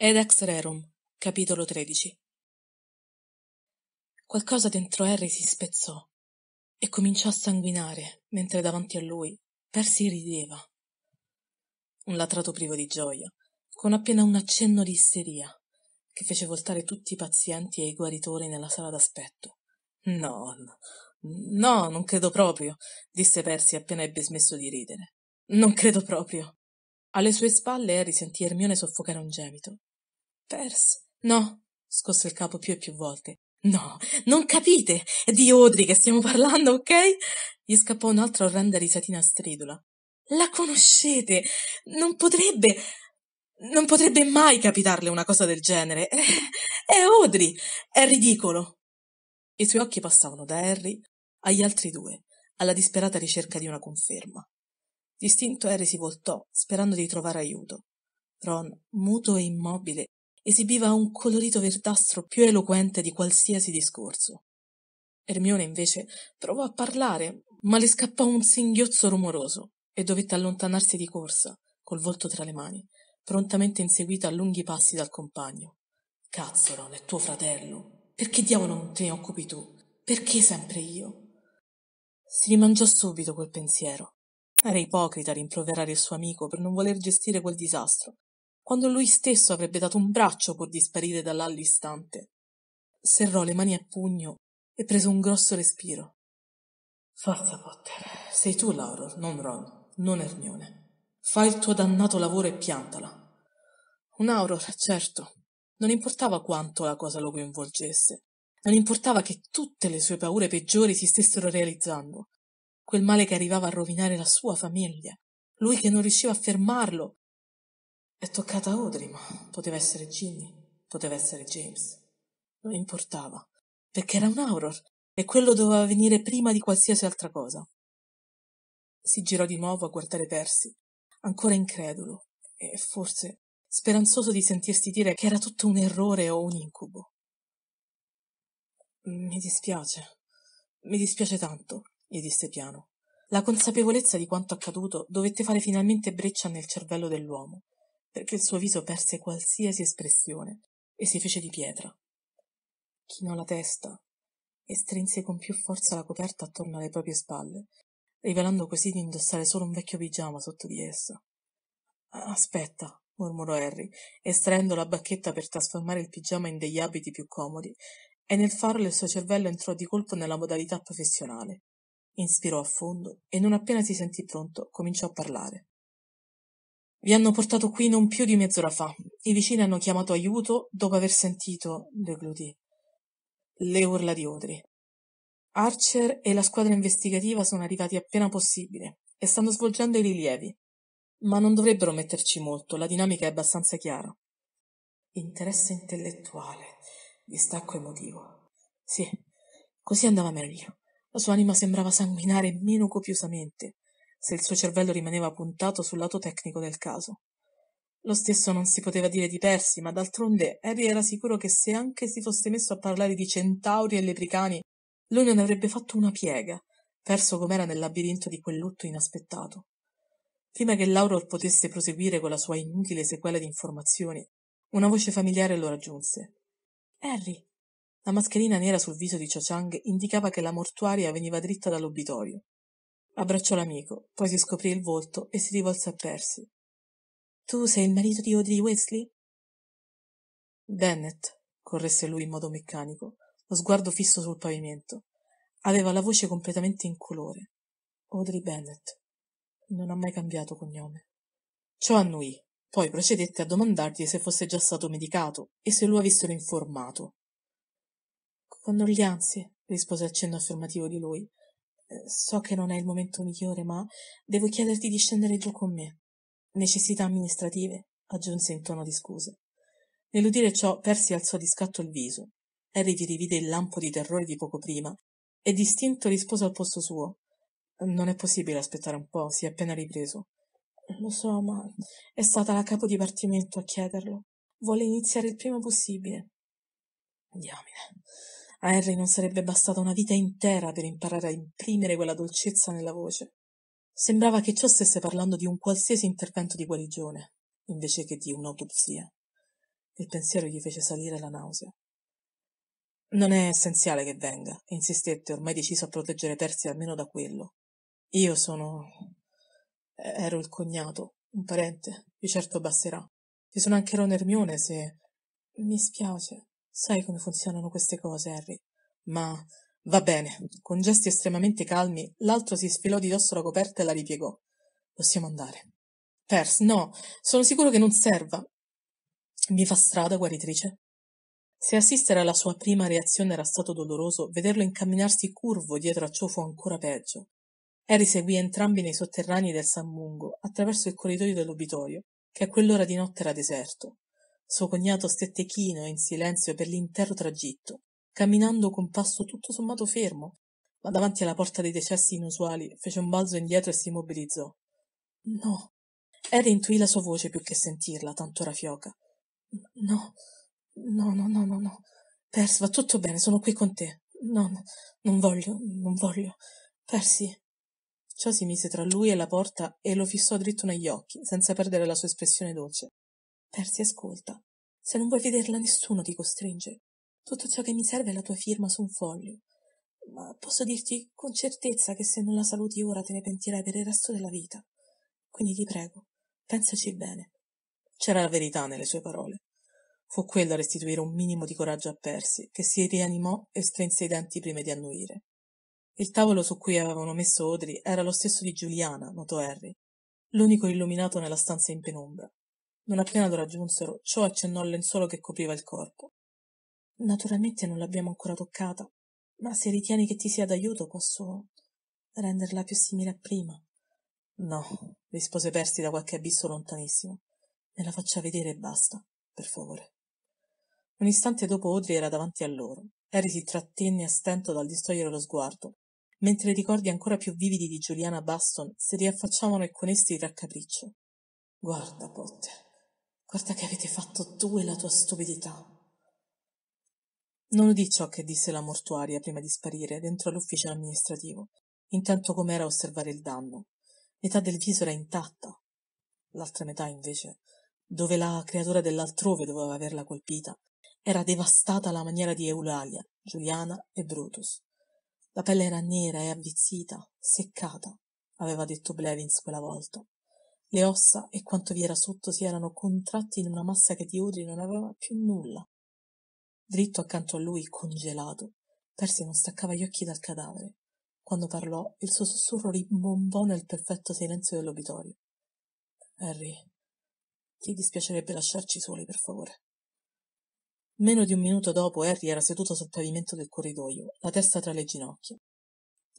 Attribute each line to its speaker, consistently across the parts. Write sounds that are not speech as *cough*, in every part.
Speaker 1: Edex Rerum, capitolo 13 Qualcosa dentro Harry si spezzò e cominciò a sanguinare mentre davanti a lui Percy rideva. Un latrato privo di gioia, con appena un accenno di isteria, che fece voltare tutti i pazienti e i guaritori nella sala d'aspetto. No, no, no, non credo proprio, disse Percy appena ebbe smesso di ridere. Non credo proprio. Alle sue spalle Harry sentì Ermione soffocare un gemito Pers. No, scosse il capo più e più volte. No, non capite! È di Audrey che stiamo parlando, ok? Gli scappò un'altra orrenda risatina stridula. La conoscete! Non potrebbe. Non potrebbe mai capitarle una cosa del genere. *laughs* È Audrey! È ridicolo! I suoi occhi passavano da Harry agli altri due, alla disperata ricerca di una conferma. Distinto Harry si voltò, sperando di trovare aiuto. Ron, muto e immobile, esibiva un colorito verdastro più eloquente di qualsiasi discorso. Ermione invece provò a parlare, ma le scappò un singhiozzo rumoroso e dovette allontanarsi di corsa, col volto tra le mani, prontamente inseguita a lunghi passi dal compagno. Cazzo, Cazzoron è tuo fratello. Perché diavolo non te ne occupi tu? Perché sempre io? Si rimangiò subito quel pensiero. Era ipocrita rimproverare il suo amico per non voler gestire quel disastro, quando lui stesso avrebbe dato un braccio pur di sparire da là all'istante. Serrò le mani a pugno e prese un grosso respiro. Forza, Potter, sei tu Lauro, non Ron, non Ermione. Fai il tuo dannato lavoro e piantala. Un Auror, certo. Non importava quanto la cosa lo coinvolgesse. Non importava che tutte le sue paure peggiori si stessero realizzando. Quel male che arrivava a rovinare la sua famiglia. Lui che non riusciva a fermarlo, è toccata a Audrey, ma poteva essere Ginny, poteva essere James. Non importava, perché era un Auror e quello doveva venire prima di qualsiasi altra cosa. Si girò di nuovo a guardare Percy, ancora incredulo e forse speranzoso di sentirsi dire che era tutto un errore o un incubo. Mi dispiace, mi dispiace tanto, gli disse piano. La consapevolezza di quanto accaduto dovette fare finalmente breccia nel cervello dell'uomo perché il suo viso perse qualsiasi espressione e si fece di pietra. Chinò la testa e strinse con più forza la coperta attorno alle proprie spalle, rivelando così di indossare solo un vecchio pigiama sotto di essa. Aspetta, mormorò Harry, estraendo la bacchetta per trasformare il pigiama in degli abiti più comodi, e nel farlo il suo cervello entrò di colpo nella modalità professionale. Inspirò a fondo e non appena si sentì pronto cominciò a parlare. Vi hanno portato qui non più di mezz'ora fa. I vicini hanno chiamato aiuto dopo aver sentito, Degluti, le urla di Odri. Archer e la squadra investigativa sono arrivati appena possibile e stanno svolgendo i rilievi. Ma non dovrebbero metterci molto, la dinamica è abbastanza chiara. Interesse intellettuale, distacco emotivo. Sì, così andava meglio. La sua anima sembrava sanguinare meno copiosamente se il suo cervello rimaneva puntato sul lato tecnico del caso. Lo stesso non si poteva dire di Persi, ma d'altronde Harry era sicuro che se anche si fosse messo a parlare di centauri e lepricani, lui non avrebbe fatto una piega, perso com'era nel labirinto di quel lutto inaspettato. Prima che Lauror potesse proseguire con la sua inutile sequela di informazioni, una voce familiare lo raggiunse. Harry! La mascherina nera sul viso di Cho Chang indicava che la mortuaria veniva dritta dall'obitorio. Abbracciò l'amico, poi si scoprì il volto e si rivolse a Percy. Tu sei il marito di Audrey Wesley? Bennett, corresse lui in modo meccanico, lo sguardo fisso sul pavimento. Aveva la voce completamente incolore. Audrey Bennett. Non ha mai cambiato cognome. Ciò annui, poi procedette a domandargli se fosse già stato medicato e se lo avessero informato. Con Condoglianze, rispose a cenno affermativo di lui, So che non è il momento migliore, ma devo chiederti di scendere giù con me. Necessità amministrative, aggiunse in tono di scusa. Nell'udire ciò, Percy alzò di scatto il viso. Harry vi rivide il lampo di terrore di poco prima e distinto rispose al posto suo. Non è possibile aspettare un po', si è appena ripreso. Lo so, ma è stata la capo dipartimento a chiederlo. Vuole iniziare il prima possibile. Diamine. A Harry non sarebbe bastata una vita intera per imparare a imprimere quella dolcezza nella voce. Sembrava che ciò stesse parlando di un qualsiasi intervento di guarigione, invece che di un'autopsia. Il pensiero gli fece salire la nausea. Non è essenziale che venga, insistette, ormai deciso a proteggere Percy almeno da quello. Io sono. Eh, ero il cognato, un parente, di certo basterà. Ci sono anche Ron Ermione se. Mi spiace, Sai come funzionano queste cose, Harry. Ma va bene. Con gesti estremamente calmi, l'altro si sfilò di dosso la coperta e la ripiegò. Possiamo andare. Pers, no, sono sicuro che non serva. Mi fa strada, guaritrice. Se assistere alla sua prima reazione era stato doloroso, vederlo incamminarsi curvo dietro a ciò fu ancora peggio. Harry seguì entrambi nei sotterranei del San Mungo, attraverso il corridoio dell'obitorio, che a quell'ora di notte era deserto. Suo cognato stette chino e in silenzio per l'intero tragitto, camminando con passo tutto sommato fermo, ma davanti alla porta dei decessi inusuali fece un balzo indietro e si immobilizzò. No. Era intuì la sua voce più che sentirla, tanto era fioca. No, no, no, no, no, no. Pers, va tutto bene, sono qui con te. No, no, non voglio, non voglio. Persi. Ciò si mise tra lui e la porta e lo fissò dritto negli occhi, senza perdere la sua espressione dolce. Persi ascolta. Se non vuoi vederla nessuno ti costringe. Tutto ciò che mi serve è la tua firma su un foglio. Ma posso dirti con certezza che se non la saluti ora te ne pentirai per il resto della vita. Quindi ti prego, pensaci bene. C'era la verità nelle sue parole. Fu quello a restituire un minimo di coraggio a Persi, che si rianimò e strinse i denti prima di annuire. Il tavolo su cui avevano messo Odri era lo stesso di Giuliana, noto Harry, l'unico illuminato nella stanza in penombra non appena lo raggiunsero ciò accennò al lenzuolo che copriva il corpo naturalmente non l'abbiamo ancora toccata ma se ritieni che ti sia d'aiuto posso renderla più simile a prima no rispose Persi da qualche abisso lontanissimo me la faccia vedere e basta per favore un istante dopo Audrey era davanti a loro Harry si trattenne a stento dal distogliere lo sguardo mentre i ricordi ancora più vividi di Giuliana Baston si riaffacciavano e con essi il raccapriccio guarda Potter Guarda che avete fatto tu e la tua stupidità. Non udì ciò che disse la mortuaria prima di sparire dentro entrò all'ufficio amministrativo, intento com'era a osservare il danno. Metà del viso era intatta, l'altra metà invece, dove la creatura dell'altrove doveva averla colpita, era devastata alla maniera di Eulalia, Giuliana e Brutus. La pelle era nera e avvizzita, seccata, aveva detto Blevins quella volta. Le ossa e quanto vi era sotto si erano contratti in una massa che di Audrey non aveva più nulla. Dritto accanto a lui, congelato, Percy non staccava gli occhi dal cadavere. Quando parlò, il suo sussurro rimbombò nel perfetto silenzio dell'obitorio. Harry, ti dispiacerebbe lasciarci soli, per favore. Meno di un minuto dopo, Harry era seduto sul pavimento del corridoio, la testa tra le ginocchia.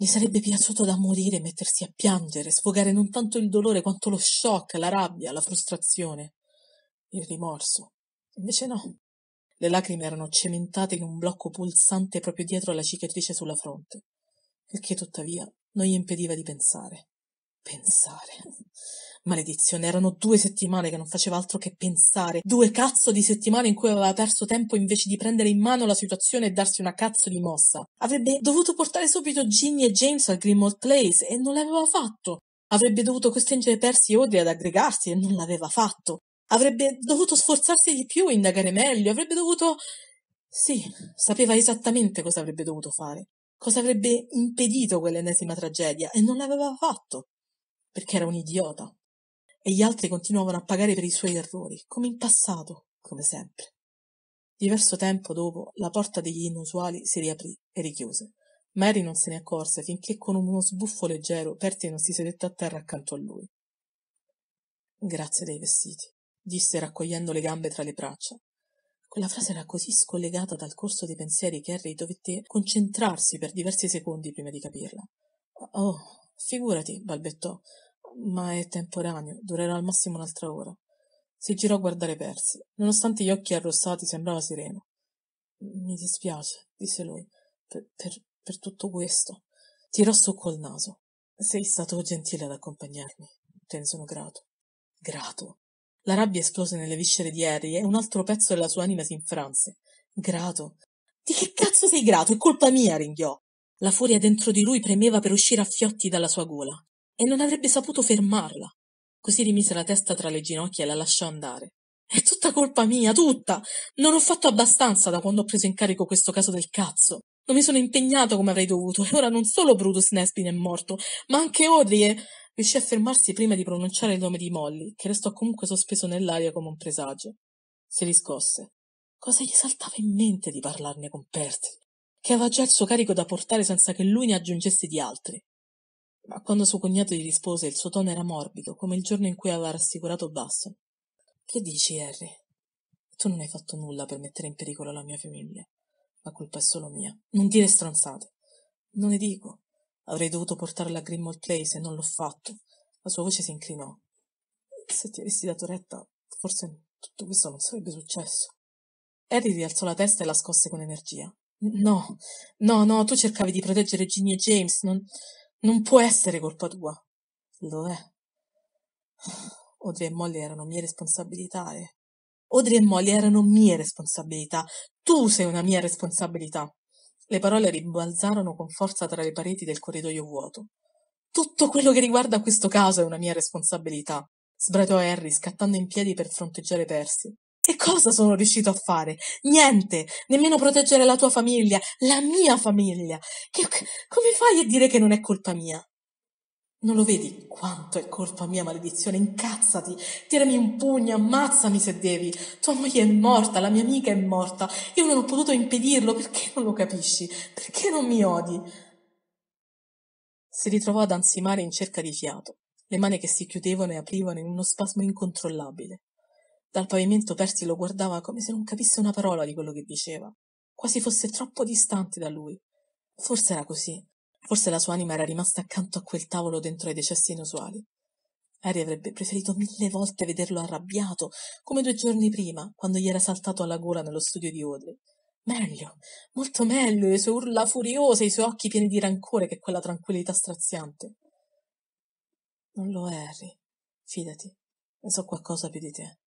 Speaker 1: Gli sarebbe piaciuto da morire mettersi a piangere, sfogare non tanto il dolore quanto lo shock, la rabbia, la frustrazione, il rimorso. Invece no. Le lacrime erano cementate in un blocco pulsante proprio dietro la cicatrice sulla fronte, il che tuttavia non gli impediva di pensare. Pensare. Maledizione, erano due settimane che non faceva altro che pensare, due cazzo di settimane in cui aveva perso tempo invece di prendere in mano la situazione e darsi una cazzo di mossa. Avrebbe dovuto portare subito Ginny e James al Grimmauld Place e non l'aveva fatto. Avrebbe dovuto costringere Percy e Audrey ad aggregarsi e non l'aveva fatto. Avrebbe dovuto sforzarsi di più, indagare meglio, avrebbe dovuto... Sì, sapeva esattamente cosa avrebbe dovuto fare, cosa avrebbe impedito quell'ennesima tragedia e non l'aveva fatto, perché era un idiota e gli altri continuavano a pagare per i suoi errori, come in passato, come sempre. Diverso tempo dopo la porta degli inusuali si riaprì e richiuse. Mary non se ne accorse finché con uno sbuffo leggero Perti non si sedette a terra accanto a lui. Grazie dei vestiti, disse raccogliendo le gambe tra le braccia. Quella frase era così scollegata dal corso dei pensieri che Harry dovette concentrarsi per diversi secondi prima di capirla. Oh, figurati, balbettò, ma è temporaneo, durerà al massimo un'altra ora. Si girò a guardare Persi. Nonostante gli occhi arrossati, sembrava sereno. Mi dispiace, disse lui, per, per, per tutto questo. Tirò su col naso. Sei stato gentile ad accompagnarmi. Te ne sono grato. Grato. La rabbia esplose nelle viscere di Harry e un altro pezzo della sua anima si infranse. Grato. Di che cazzo sei grato? È colpa mia, ringhiò. La furia dentro di lui premeva per uscire a fiotti dalla sua gola e non avrebbe saputo fermarla. Così rimise la testa tra le ginocchia e la lasciò andare. È tutta colpa mia, tutta! Non ho fatto abbastanza da quando ho preso in carico questo caso del cazzo. Non mi sono impegnato come avrei dovuto, e ora non solo Brutus Nespin è morto, ma anche Audrey e... Riuscì a fermarsi prima di pronunciare il nome di Molly, che restò comunque sospeso nell'aria come un presagio. Si riscosse. Cosa gli saltava in mente di parlarne con Percy, che aveva già il suo carico da portare senza che lui ne aggiungesse di altri? ma quando suo cognato gli rispose il suo tono era morbido, come il giorno in cui aveva rassicurato Basson. Che dici, Harry? Tu non hai fatto nulla per mettere in pericolo la mia famiglia. La colpa è solo mia. Non dire stronzate. Non ne dico. Avrei dovuto portarla a Grimmauld Place e non l'ho fatto. La sua voce si inclinò. Se ti avessi dato retta, forse tutto questo non sarebbe successo. Harry rialzò la testa e la scosse con energia. No, no, no, tu cercavi di proteggere Ginny e James, non... Non può essere colpa tua. Lo è. Audrey e Molly erano mie responsabilità. Eh. Audrey e Molly erano mie responsabilità. Tu sei una mia responsabilità. Le parole rimbalzarono con forza tra le pareti del corridoio vuoto. Tutto quello che riguarda questo caso è una mia responsabilità, sbraitò Harry, scattando in piedi per fronteggiare Percy. Che cosa sono riuscito a fare? Niente, nemmeno proteggere la tua famiglia, la mia famiglia. Che, come fai a dire che non è colpa mia? Non lo vedi quanto è colpa mia, maledizione? Incazzati, tirami un pugno, ammazzami se devi. Tua moglie è morta, la mia amica è morta. Io non ho potuto impedirlo, perché non lo capisci? Perché non mi odi? Si ritrovò ad ansimare in cerca di fiato, le mani che si chiudevano e aprivano in uno spasmo incontrollabile. Dal pavimento Persi lo guardava come se non capisse una parola di quello che diceva, quasi fosse troppo distante da lui. Forse era così, forse la sua anima era rimasta accanto a quel tavolo dentro ai decessi inusuali. Harry avrebbe preferito mille volte vederlo arrabbiato, come due giorni prima, quando gli era saltato alla gola nello studio di Audrey. Meglio, molto meglio, le sue urla furiose, i suoi occhi pieni di rancore che quella tranquillità straziante. Non lo è, Harry. Fidati, ne so qualcosa più di te.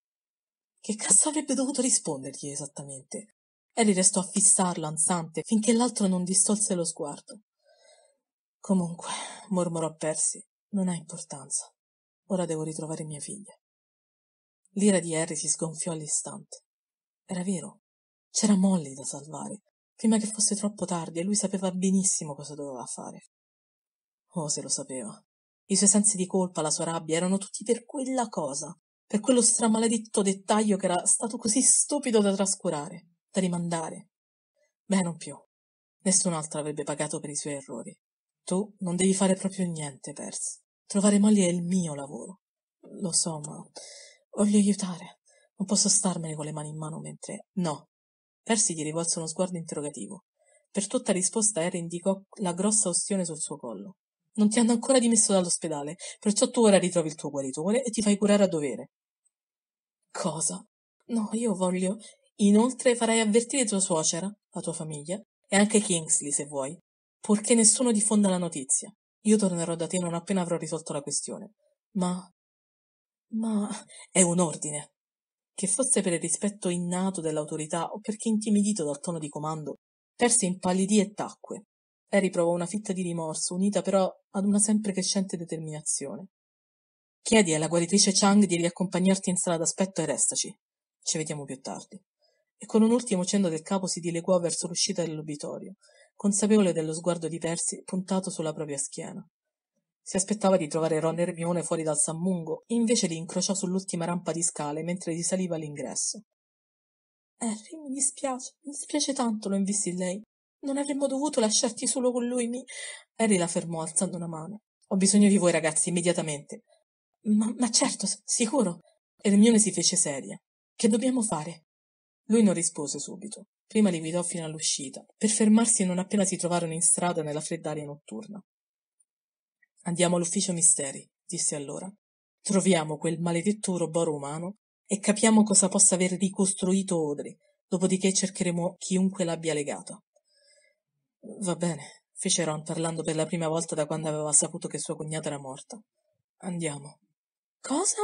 Speaker 1: Che cazzo avrebbe dovuto rispondergli esattamente? Harry restò a fissarlo ansante finché l'altro non distolse lo sguardo. Comunque, mormorò Percy, non ha importanza. Ora devo ritrovare mia figlia. L'ira di Harry si sgonfiò all'istante. Era vero. C'era Molly da salvare, prima che fosse troppo tardi e lui sapeva benissimo cosa doveva fare. Oh, se lo sapeva. I suoi sensi di colpa, la sua rabbia erano tutti per quella cosa, per quello stramaledetto dettaglio che era stato così stupido da trascurare, da rimandare. Beh, non più. Nessun altro avrebbe pagato per i suoi errori. Tu non devi fare proprio niente, Pers. Trovare moglie è il mio lavoro. Lo so, ma voglio aiutare. Non posso starmene con le mani in mano mentre... No. Persi gli rivolse uno sguardo interrogativo. Per tutta risposta Harry indicò la grossa ostione sul suo collo. Non ti hanno ancora dimesso dall'ospedale, perciò tu ora ritrovi il tuo guaritore e ti fai curare a dovere. Cosa? No, io voglio... Inoltre farai avvertire tua suocera, la tua famiglia, e anche Kingsley, se vuoi, purché nessuno diffonda la notizia. Io tornerò da te non appena avrò risolto la questione. Ma... ma... è un ordine. Che fosse per il rispetto innato dell'autorità o perché intimidito dal tono di comando, perse impallidì e tacque. Eri provò una fitta di rimorso, unita però ad una sempre crescente determinazione. Chiedi alla guaritrice Chang di riaccompagnarti in sala d'aspetto e restaci. Ci vediamo più tardi. E con un ultimo cenno del capo si dileguò verso l'uscita dell'obitorio, consapevole dello sguardo di Persi puntato sulla propria schiena. Si aspettava di trovare Ron e Hermione fuori dal sammungo, invece li incrociò sull'ultima rampa di scale mentre risaliva all'ingresso. Harry, mi dispiace, mi dispiace tanto, lo invisti lei. Non avremmo dovuto lasciarti solo con lui, mi... Harry la fermò alzando una mano. Ho bisogno di voi, ragazzi, immediatamente. Ma, ma certo, sicuro. Ermione si fece seria. Che dobbiamo fare? Lui non rispose subito. Prima li guidò fino all'uscita, per fermarsi non appena si trovarono in strada nella fredda aria notturna. Andiamo all'ufficio misteri, disse allora. Troviamo quel maledetto uroboro umano e capiamo cosa possa aver ricostruito Odri, dopodiché cercheremo chiunque l'abbia legata. Va bene, fece Ron parlando per la prima volta da quando aveva saputo che sua cognata era morta. Andiamo cosa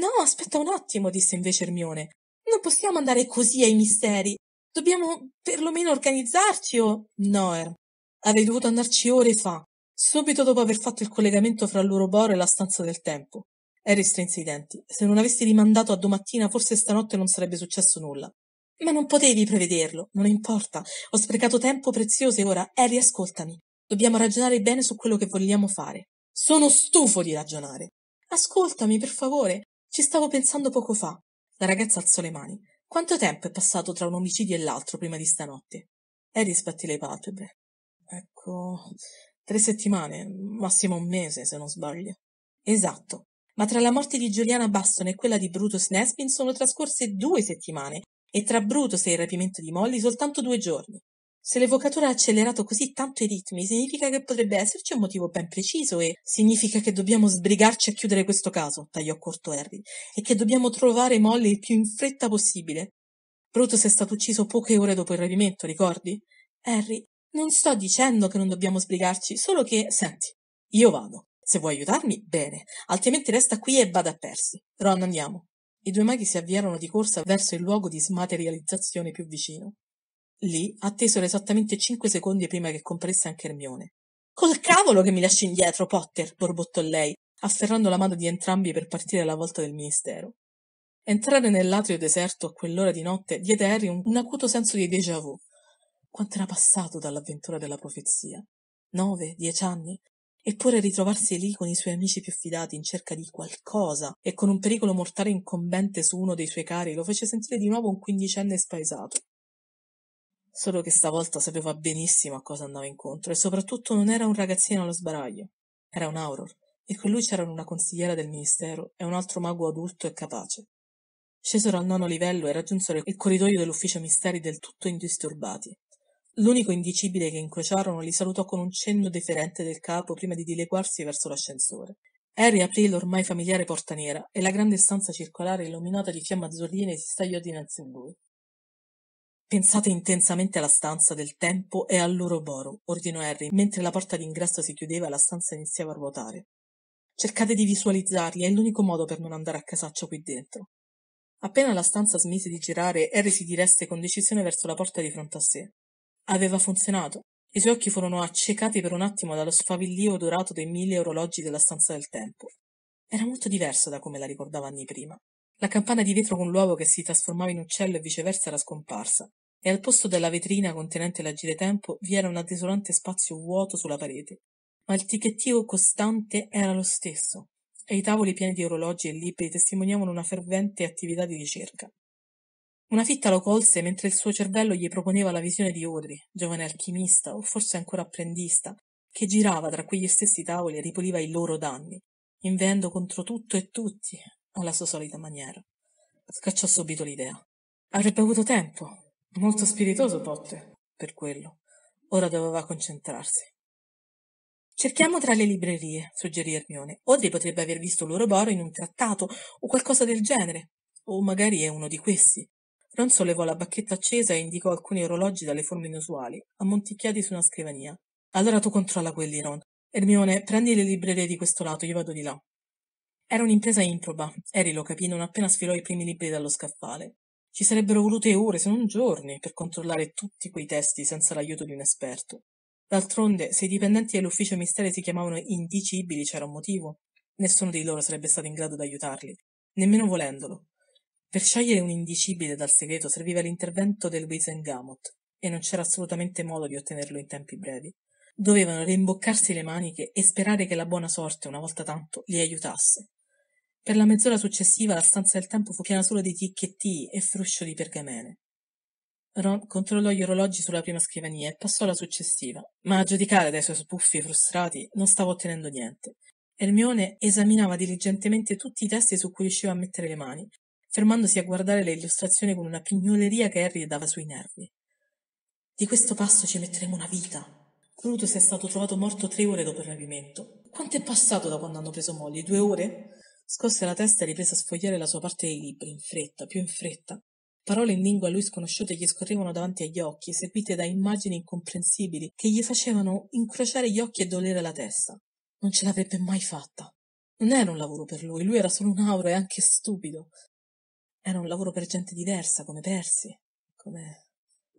Speaker 1: no aspetta un attimo disse invece ermione non possiamo andare così ai misteri dobbiamo perlomeno organizzarci o noer avrei dovuto andarci ore fa subito dopo aver fatto il collegamento fra l'uroboro e la stanza del tempo Harry strinse i denti se non avessi rimandato a domattina forse stanotte non sarebbe successo nulla ma non potevi prevederlo non importa ho sprecato tempo prezioso e ora Harry ascoltami dobbiamo ragionare bene su quello che vogliamo fare sono stufo di ragionare ascoltami per favore ci stavo pensando poco fa la ragazza alzò le mani quanto tempo è passato tra un omicidio e l'altro prima di stanotte eri sbatté le palpebre ecco tre settimane massimo un mese se non sbaglio esatto ma tra la morte di Giuliana Baston e quella di Brutus Nespin sono trascorse due settimane e tra Brutus e il rapimento di Molly soltanto due giorni se l'evocatore ha accelerato così tanto i ritmi, significa che potrebbe esserci un motivo ben preciso e significa che dobbiamo sbrigarci a chiudere questo caso, tagliò corto Harry, e che dobbiamo trovare Molly il più in fretta possibile. Brutus è stato ucciso poche ore dopo il rapimento, ricordi? Harry, non sto dicendo che non dobbiamo sbrigarci, solo che, senti, io vado. Se vuoi aiutarmi, bene, altrimenti resta qui e vada a persi. Ron, andiamo. I due maghi si avviarono di corsa verso il luogo di smaterializzazione più vicino. Lì attesero esattamente cinque secondi prima che comparisse anche Ermione. Col cavolo che mi lasci indietro, Potter, borbottò lei, afferrando la mano di entrambi per partire alla volta del ministero. Entrare nell'atrio deserto a quell'ora di notte diede a Harry un, un acuto senso di déjà vu. Quanto era passato dall'avventura della profezia? Nove, dieci anni? Eppure ritrovarsi lì con i suoi amici più fidati in cerca di qualcosa e con un pericolo mortale incombente su uno dei suoi cari lo fece sentire di nuovo un quindicenne spaesato. Solo che stavolta sapeva benissimo a cosa andava incontro e soprattutto non era un ragazzino allo sbaraglio. Era un auror e con lui c'erano una consigliera del ministero e un altro mago adulto e capace. Scesero al nono livello e raggiunsero il corridoio dell'ufficio misteri del tutto indisturbati. L'unico indicibile che incrociarono li salutò con un cenno deferente del capo prima di dileguarsi verso l'ascensore. Harry aprì l'ormai familiare porta nera e la grande stanza circolare illuminata di fiamme azzurrine si stagliò dinanzi a lui. Pensate intensamente alla stanza, del tempo e al loro boro, ordinò Harry, mentre la porta d'ingresso si chiudeva e la stanza iniziava a ruotare. Cercate di visualizzarli, è l'unico modo per non andare a casaccio qui dentro. Appena la stanza smise di girare, Harry si diresse con decisione verso la porta di fronte a sé. Aveva funzionato. I suoi occhi furono accecati per un attimo dallo sfavillio dorato dei mille orologi della stanza del tempo. Era molto diversa da come la ricordava anni prima. La campana di vetro con l'uovo che si trasformava in uccello e viceversa era scomparsa e al posto della vetrina contenente l'aggiretempo vi era un desolante spazio vuoto sulla parete. Ma il ticchettio costante era lo stesso, e i tavoli pieni di orologi e libri testimoniavano una fervente attività di ricerca. Una fitta lo colse mentre il suo cervello gli proponeva la visione di Odri, giovane alchimista o forse ancora apprendista, che girava tra quegli stessi tavoli e ripuliva i loro danni, inveendo contro tutto e tutti alla sua solita maniera. Scacciò subito l'idea. Avrebbe avuto tempo, Molto spiritoso Potter, per quello. Ora doveva concentrarsi. Cerchiamo tra le librerie, suggerì Ermione. Audrey potrebbe aver visto l'oroboro in un trattato o qualcosa del genere. O magari è uno di questi. Ron sollevò la bacchetta accesa e indicò alcuni orologi dalle forme inusuali, ammonticchiati su una scrivania. Allora tu controlla quelli, Ron. Ermione, prendi le librerie di questo lato, io vado di là. Era un'impresa improba. Eri lo capì non appena sfilò i primi libri dallo scaffale. Ci sarebbero volute ore, se non giorni, per controllare tutti quei testi senza l'aiuto di un esperto. D'altronde, se i dipendenti dell'ufficio misteri si chiamavano indicibili c'era un motivo. Nessuno di loro sarebbe stato in grado di aiutarli, nemmeno volendolo. Per scegliere un indicibile dal segreto serviva l'intervento del Wisengamot, e non c'era assolutamente modo di ottenerlo in tempi brevi. Dovevano rimboccarsi le maniche e sperare che la buona sorte, una volta tanto, li aiutasse. Per la mezz'ora successiva la stanza del tempo fu piena solo di ticchetti e fruscio di pergamene. Ron controllò gli orologi sulla prima scrivania e passò alla successiva, ma a giudicare dai suoi sbuffi frustrati non stava ottenendo niente. Ermione esaminava diligentemente tutti i testi su cui riusciva a mettere le mani, fermandosi a guardare le illustrazioni con una pignoleria che Harry dava sui nervi. Di questo passo ci metteremo una vita. Brutus è stato trovato morto tre ore dopo il rapimento. Quanto è passato da quando hanno preso moglie? Due ore? scosse la testa e riprese a sfogliare la sua parte dei libri in fretta più in fretta parole in lingua a lui sconosciute gli scorrevano davanti agli occhi seguite da immagini incomprensibili che gli facevano incrociare gli occhi e dolere la testa non ce l'avrebbe mai fatta non era un lavoro per lui lui era solo un auro e anche stupido era un lavoro per gente diversa come Persi come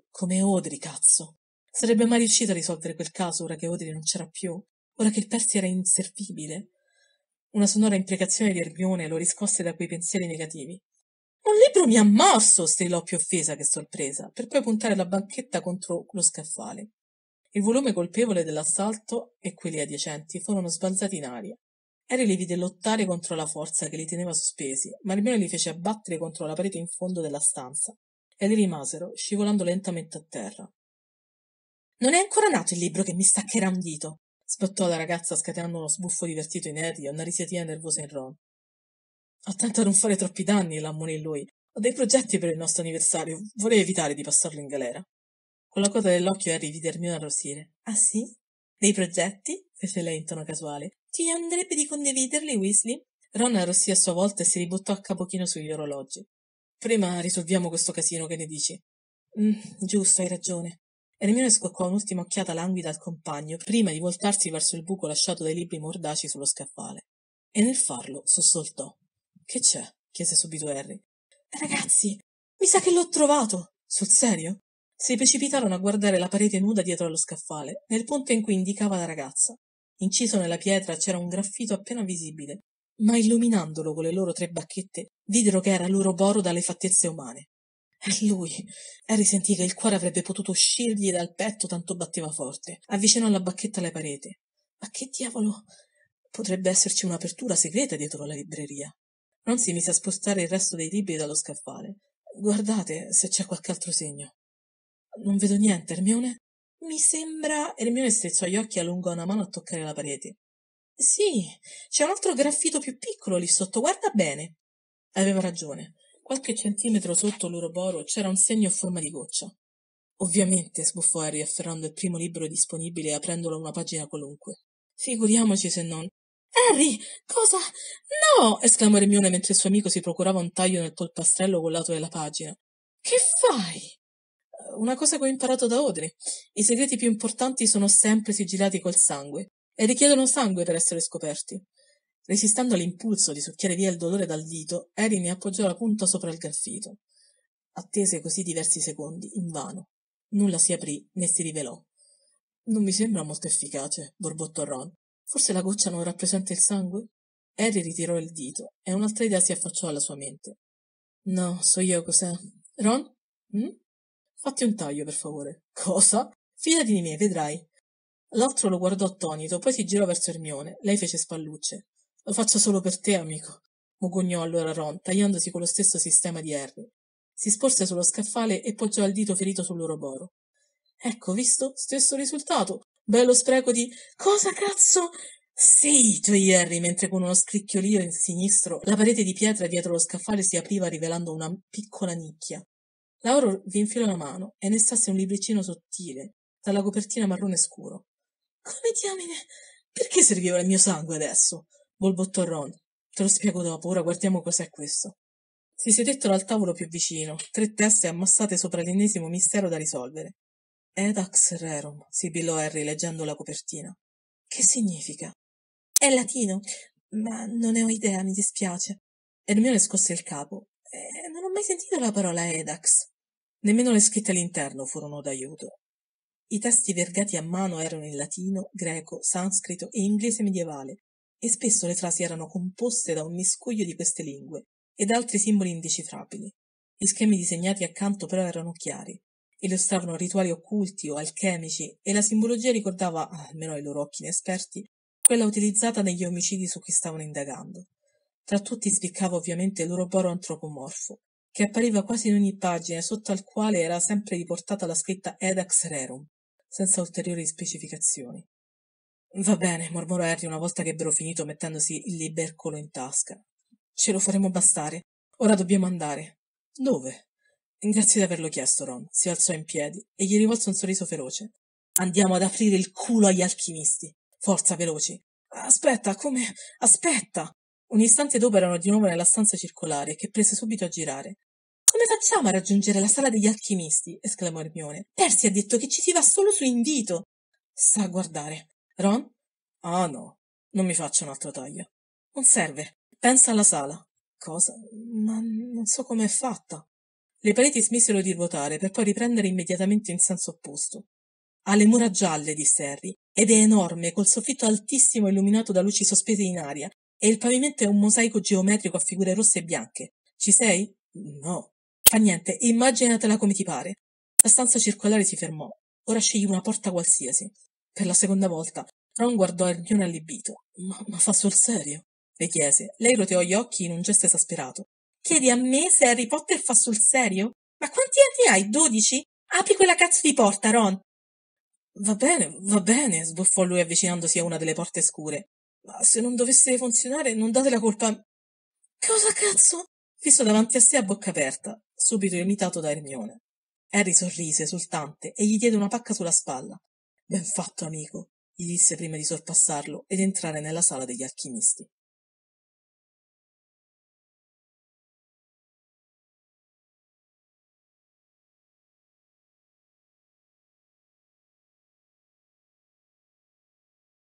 Speaker 1: come Odri cazzo sarebbe mai riuscito a risolvere quel caso ora che Odri non c'era più ora che il Persi era inservibile una sonora imprecazione di Ermione lo riscosse da quei pensieri negativi. Un libro mi ha mosso! strillò più offesa che sorpresa, per poi puntare la banchetta contro lo scaffale. Il volume colpevole dell'assalto e quelli adiacenti furono sbalzati in aria. Harry li vide lottare contro la forza che li teneva sospesi, ma Hermione li fece abbattere contro la parete in fondo della stanza e li rimasero, scivolando lentamente a terra. Non è ancora nato il libro che mi staccherà un dito, spottò la ragazza scatenando uno sbuffo divertito in Harry e una risatina nervosa in Ron. Ho tanto a non fare troppi danni, l'ammonì lui. Ho dei progetti per il nostro anniversario. Vorrei evitare di passarlo in galera. Con la coda dell'occhio Harry vide Hermione arrossire. Ah sì? Dei progetti? fece lei in tono casuale. Ti andrebbe di condividerli, Weasley? Ron arrossì a sua volta e si ributtò a capochino sugli orologi. Prima risolviamo questo casino, che ne dici? Mm, giusto, hai ragione. Ermione scoccò un'ultima occhiata languida al compagno prima di voltarsi verso il buco lasciato dai libri mordaci sullo scaffale. E nel farlo sussultò. Che c'è? chiese subito Harry. Ragazzi, mi sa che l'ho trovato! Sul serio? Si precipitarono a guardare la parete nuda dietro allo scaffale, nel punto in cui indicava la ragazza. Inciso nella pietra c'era un graffito appena visibile, ma illuminandolo con le loro tre bacchette videro che era l'uroboro dalle fattezze umane. È lui. Harry sentì che il cuore avrebbe potuto uscirgli dal petto tanto batteva forte. Avvicinò la bacchetta alle pareti. Ma che diavolo? Potrebbe esserci un'apertura segreta dietro la libreria. Non si mise a spostare il resto dei libri dallo scaffale. Guardate se c'è qualche altro segno. Non vedo niente, Ermione. Mi sembra. Ermione strizzò gli occhi e allungò una mano a toccare la parete. Sì, c'è un altro graffito più piccolo lì sotto, guarda bene. Aveva ragione qualche centimetro sotto l'uroboro c'era un segno a forma di goccia ovviamente sbuffò harry afferrando il primo libro disponibile e aprendolo a una pagina qualunque figuriamoci se non harry cosa no esclamò Hermione mentre il suo amico si procurava un taglio nel polpastrello col lato della pagina che fai eh, una cosa che ho imparato da Audrey. I segreti più importanti sono sempre sigillati col sangue e richiedono sangue per essere scoperti. Resistendo all'impulso di succhiare via il dolore dal dito, Erin appoggiò la punta sopra il graffito. Attese così diversi secondi, invano. Nulla si aprì né si rivelò. Non mi sembra molto efficace, borbottò Ron. Forse la goccia non rappresenta il sangue? Harry ritirò il dito e un'altra idea si affacciò alla sua mente. No, so io cos'è. Ron? Mm? Fatti un taglio, per favore. Cosa? Fidati di me, vedrai. L'altro lo guardò attonito, poi si girò verso Ermione. Lei fece spallucce. Lo faccio solo per te, amico, mugugnò allora Ron, tagliandosi con lo stesso sistema di Harry. Si sporse sullo scaffale e poggiò il dito ferito sull'oroboro. Ecco, visto? Stesso risultato. Bello spreco di... Cosa cazzo? Sì, gioì Harry, mentre con uno scricchiolio in sinistro la parete di pietra dietro lo scaffale si apriva rivelando una piccola nicchia. Lauro vi infilò la mano e ne stasse un libricino sottile, dalla copertina marrone scuro. Come diamine? Perché serviva il mio sangue adesso? borbottò Ron. Te lo spiego dopo, ora guardiamo cos'è questo. Si sedettero al tavolo più vicino, tre teste ammassate sopra l'ennesimo mistero da risolvere. Edax rerum, sibilò Harry leggendo la copertina. Che significa? È latino, ma non ne ho idea, mi dispiace. Ermione scosse il capo. Eh, non ho mai sentito la parola Edax. Nemmeno le scritte all'interno furono d'aiuto. I testi vergati a mano erano in latino, greco, sanscrito e inglese medievale, e spesso le frasi erano composte da un miscuglio di queste lingue e da altri simboli indecifrabili. Gli schemi disegnati accanto però erano chiari, illustravano rituali occulti o alchemici e la simbologia ricordava, almeno ai loro occhi inesperti, quella utilizzata negli omicidi su cui stavano indagando. Tra tutti spiccava ovviamente l'uroboro antropomorfo, che appariva quasi in ogni pagina sotto al quale era sempre riportata la scritta Edax Rerum, senza ulteriori specificazioni. Va bene, mormorò Harry una volta che ebbero finito mettendosi il libercolo in tasca. Ce lo faremo bastare. Ora dobbiamo andare. Dove? Grazie di averlo chiesto, Ron. Si alzò in piedi e gli rivolse un sorriso feroce. Andiamo ad aprire il culo agli alchimisti. Forza, veloci. Aspetta, come? Aspetta! Un istante dopo erano di nuovo nella stanza circolare, che prese subito a girare. Come facciamo a raggiungere la sala degli alchimisti? esclamò Ermione. Persi ha detto che ci si va solo su invito. Sta a guardare. Ron? Ah no, non mi faccio altro taglio. Non serve. Pensa alla sala. Cosa? Ma non so com'è fatta. Le pareti smisero di ruotare per poi riprendere immediatamente in senso opposto. Ha le mura gialle, disse Harry, ed è enorme, col soffitto altissimo illuminato da luci sospese in aria, e il pavimento è un mosaico geometrico a figure rosse e bianche. Ci sei? No. Fa niente, immaginatela come ti pare. La stanza circolare si fermò. Ora scegli una porta qualsiasi. Per la seconda volta, Ron guardò il allibito. Ma, ma fa sul serio? le chiese. Lei roteò gli occhi in un gesto esasperato. Chiedi a me se Harry Potter fa sul serio? Ma quanti anni hai? Dodici? Apri quella cazzo di porta, Ron! Va bene, va bene, sbuffò lui avvicinandosi a una delle porte scure. Ma se non dovesse funzionare, non date la colpa a... Cosa cazzo? Fissò davanti a sé a bocca aperta, subito imitato da Ermione. Harry sorrise, esultante, e gli diede una pacca sulla spalla ben fatto amico gli disse prima di sorpassarlo ed entrare nella sala degli alchimisti